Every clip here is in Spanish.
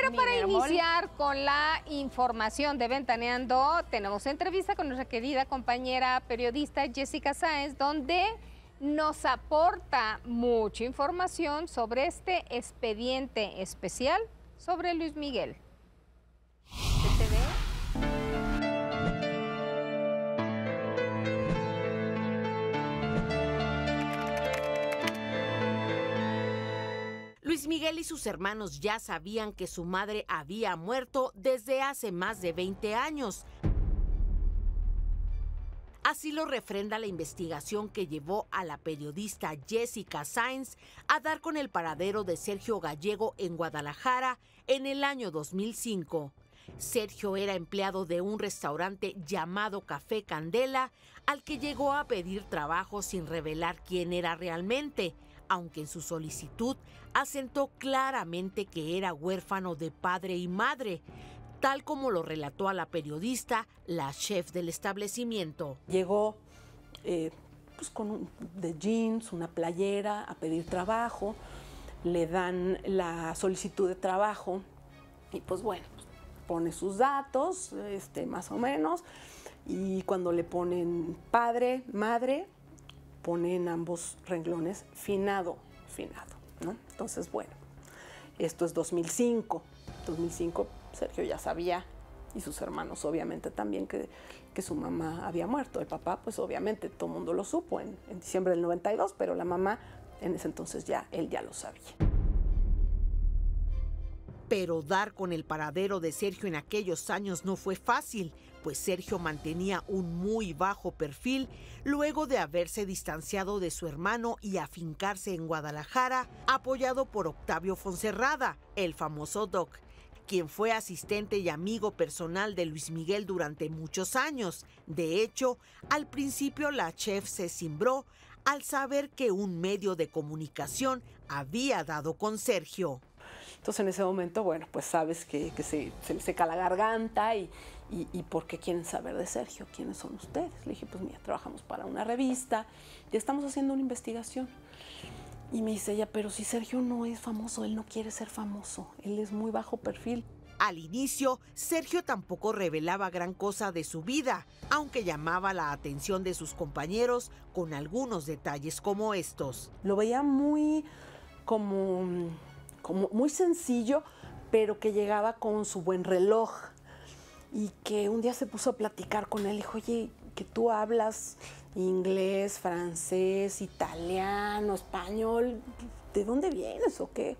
Pero para iniciar con la información de Ventaneando, tenemos entrevista con nuestra querida compañera periodista Jessica Sáenz, donde nos aporta mucha información sobre este expediente especial sobre Luis Miguel. Luis Miguel y sus hermanos ya sabían que su madre había muerto desde hace más de 20 años. Así lo refrenda la investigación que llevó a la periodista Jessica Sainz a dar con el paradero de Sergio Gallego en Guadalajara en el año 2005. Sergio era empleado de un restaurante llamado Café Candela, al que llegó a pedir trabajo sin revelar quién era realmente aunque en su solicitud asentó claramente que era huérfano de padre y madre, tal como lo relató a la periodista la chef del establecimiento. Llegó eh, pues, con un, de jeans, una playera, a pedir trabajo, le dan la solicitud de trabajo y pues bueno, pone sus datos, este, más o menos, y cuando le ponen padre, madre, pone en ambos renglones finado, finado. Entonces, bueno, esto es 2005. 2005 Sergio ya sabía y sus hermanos obviamente también que, que su mamá había muerto. El papá, pues obviamente todo el mundo lo supo en diciembre del 92, pero la mamá en ese entonces ya, él ya lo sabía. Pero dar con el paradero de Sergio en aquellos años no fue fácil, pues Sergio mantenía un muy bajo perfil luego de haberse distanciado de su hermano y afincarse en Guadalajara, apoyado por Octavio Fonserrada, el famoso Doc, quien fue asistente y amigo personal de Luis Miguel durante muchos años. De hecho, al principio la chef se cimbró al saber que un medio de comunicación había dado con Sergio. Entonces en ese momento, bueno, pues sabes que, se, le seca la garganta y, y, y ¿por qué quieren saber de Sergio? ¿Quiénes son ustedes? Le dije, pues mira, trabajamos para una revista y estamos haciendo una investigación. Y me dice ella, pero si Sergio no es famoso, él no quiere ser famoso, él es muy bajo perfil. Al inicio, Sergio tampoco revelaba gran cosa de su vida, aunque llamaba la atención de sus compañeros con algunos detalles como estos. Lo veía muy como mm, como muy sencillo, pero que llegaba con su buen reloj y que un día se puso a platicar con él y dijo, oye, que tú hablas inglés, francés, italiano, español, ¿de dónde vienes o qué?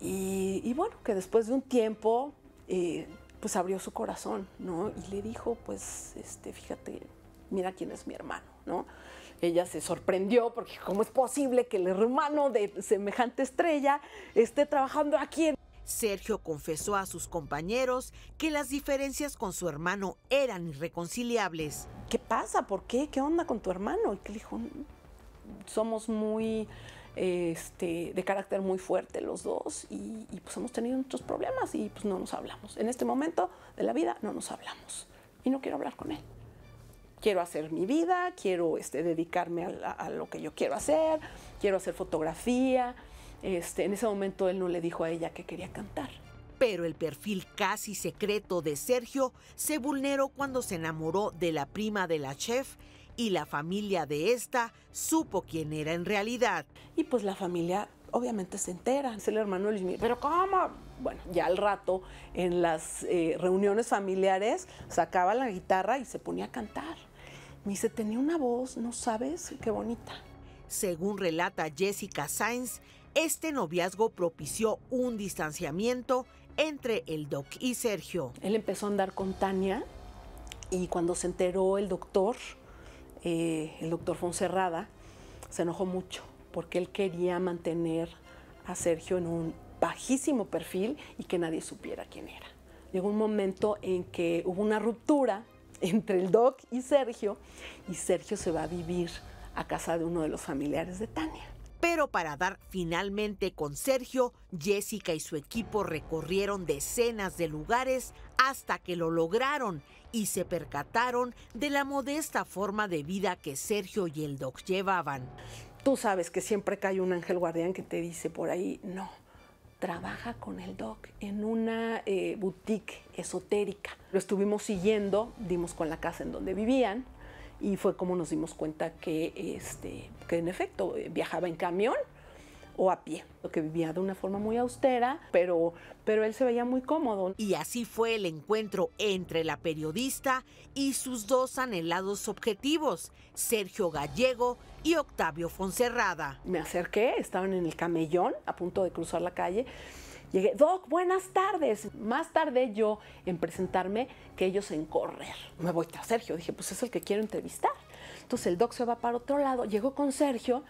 Y, bueno, que después de un tiempo, eh, pues abrió su corazón, ¿no? Y le dijo, pues, este, fíjate, mira quién es mi hermano, ¿no? Ella se sorprendió porque cómo es posible que el hermano de semejante estrella esté trabajando aquí. Sergio confesó a sus compañeros que las diferencias con su hermano eran irreconciliables. ¿Qué pasa? ¿Por qué? ¿Qué onda con tu hermano? Y que dijo, somos muy este, de carácter muy fuerte los dos y, y, pues hemos tenido muchos problemas y pues no nos hablamos. En este momento de la vida no nos hablamos y no quiero hablar con él quiero hacer mi vida, quiero este, dedicarme a, lo que yo quiero hacer, quiero hacer fotografía. Este, en ese momento él no le dijo a ella que quería cantar. Pero el perfil casi secreto de Sergio se vulneró cuando se enamoró de la prima de la chef y la familia de esta supo quién era en realidad. Y pues la familia obviamente se entera. se el hermano Luis Miguel. Pero ¿cómo? bueno, ya al rato en las eh, reuniones familiares sacaba la guitarra y se ponía a cantar. Me dice, tenía una voz, no sabes, qué bonita. Según relata Jessica Sainz, este noviazgo propició un distanciamiento entre el doc y Sergio. Él empezó a andar con Tania y cuando se enteró el doctor, eh, el doctor Fonserrada, se enojó mucho porque él quería mantener a Sergio en un bajísimo perfil y que nadie supiera quién era. Llegó un momento en que hubo una ruptura entre el doc y Sergio y Sergio se va a vivir a casa de uno de los familiares de Tania. Pero para dar finalmente con Sergio, Jessica y su equipo recorrieron decenas de lugares hasta que lo lograron y se percataron de la modesta forma de vida que Sergio y el doc llevaban. Tú sabes que siempre cae un ángel guardián que te dice por ahí, no, trabaja con el doc en una eh, boutique esotérica. Lo estuvimos siguiendo, dimos con la casa en donde vivían y fue como nos dimos cuenta que, este, que en efecto eh, viajaba en camión o a pie, que vivía de una forma muy austera, pero, pero él se veía muy cómodo. Y así fue el encuentro entre la periodista y sus dos anhelados objetivos, Sergio Gallego y Octavio Fonserrada. Me acerqué, estaban en el camellón, a punto de cruzar la calle. Llegué, Doc, buenas tardes. Más tarde yo en presentarme que ellos en correr. Me voy tras Sergio. Dije, pues es el que quiero entrevistar. Entonces el Doc se va para otro lado. Llegó con Sergio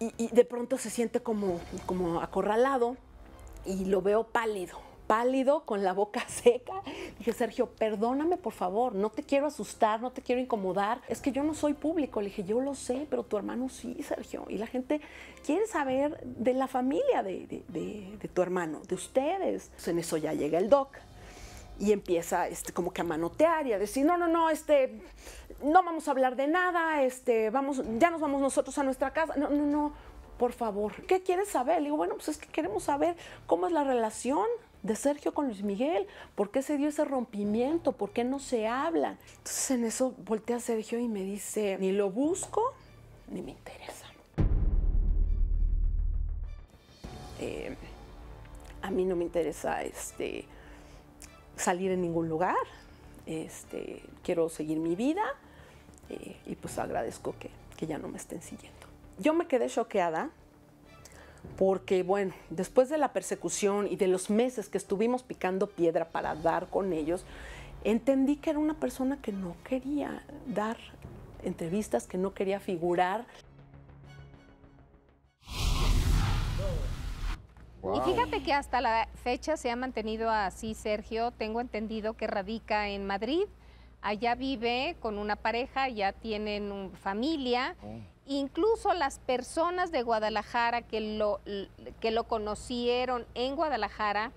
y, de pronto se siente como, como acorralado y lo veo pálido, pálido, con la boca seca. Dije, Sergio, perdóname por favor, no te quiero asustar, no te quiero incomodar. Es que yo no soy público. Le dije, yo lo sé, pero tu hermano sí, Sergio. Y la gente quiere saber de la familia de, de, tu hermano, de ustedes. Pues, en eso ya llega el doc. Y empieza este, como que a manotear y a decir, no, no, no, este, no vamos a hablar de nada, este, vamos, ya nos vamos nosotros a nuestra casa. No, no, no, por favor, ¿qué quieres saber? Le digo, bueno, pues es que queremos saber cómo es la relación de Sergio con Luis Miguel, por qué se dio ese rompimiento, por qué no se hablan. Entonces en eso a Sergio y me dice, ni lo busco, ni me interesa. Eh, a mí no me interesa este, salir en ningún lugar, este, quiero seguir mi vida y, pues agradezco que, ya no me estén siguiendo. Yo me quedé choqueada porque bueno, después de la persecución y de los meses que estuvimos picando piedra para dar con ellos, entendí que era una persona que no quería dar entrevistas, que no quería figurar. Y fíjate que hasta la fecha se ha mantenido así, Sergio. Tengo entendido que radica en Madrid, allá vive con una pareja, ya tienen familia. Oh. Incluso las personas de Guadalajara que lo, que lo conocieron en Guadalajara,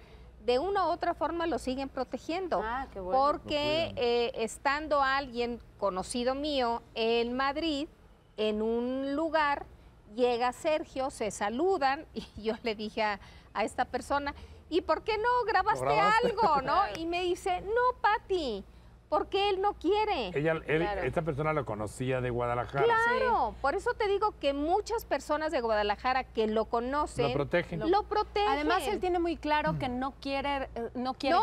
de una u otra forma lo siguen protegiendo. Ah, Porque eh, estando alguien conocido mío en Madrid, en un lugar, llega Sergio, se saludan y yo le dije a, esta persona, ¿y por qué no grabaste, algo? ¿no? Y me dice, no, Pati porque él no quiere. Ella, Esta persona lo conocía de Guadalajara. Claro, por eso te digo que muchas personas de Guadalajara que lo conocen... Lo protegen. Lo, protegen. Además, él tiene muy claro que no quiere, eh, no quiere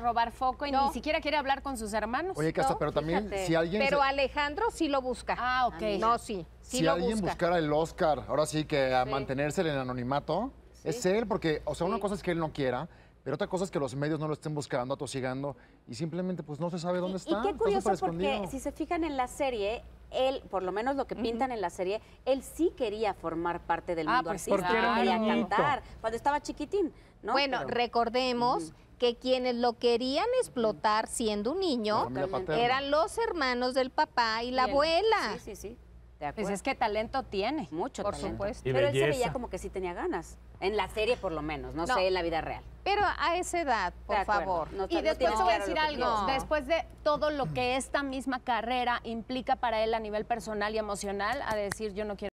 robar foco y ni siquiera quiere hablar con sus hermanos. Oye, Casa, pero también si alguien... Pero Alejandro sí lo busca. Ah, ok. Ah, no, sí, si alguien buscara el Oscar, ahora sí que a mantenerse en anonimato, es él, porque, o sea, una cosa es que él no quiera, pero otra cosa es que los medios no lo estén buscando, atosigando, y simplemente pues no se sabe dónde está. Y qué curioso, porque si se fijan en la serie, él, por lo menos lo que pintan en la serie, él sí quería formar parte del ah, mundo pues artístico, quería cantar, cuando estaba chiquitín, ¿no? Bueno, recordemos... que quienes lo querían explotar siendo un niño eran los hermanos del papá y la abuela. Sí, sí, sí. Pues es que talento tiene. Mucho Por talento. supuesto. Pero él se veía como que sí tenía ganas. En la serie por lo menos, no, sé en la vida real. Pero a esa edad, por favor. No, y después voy a decir algo. Después de todo lo que esta misma carrera implica para él a nivel personal y emocional, a decir yo no quiero...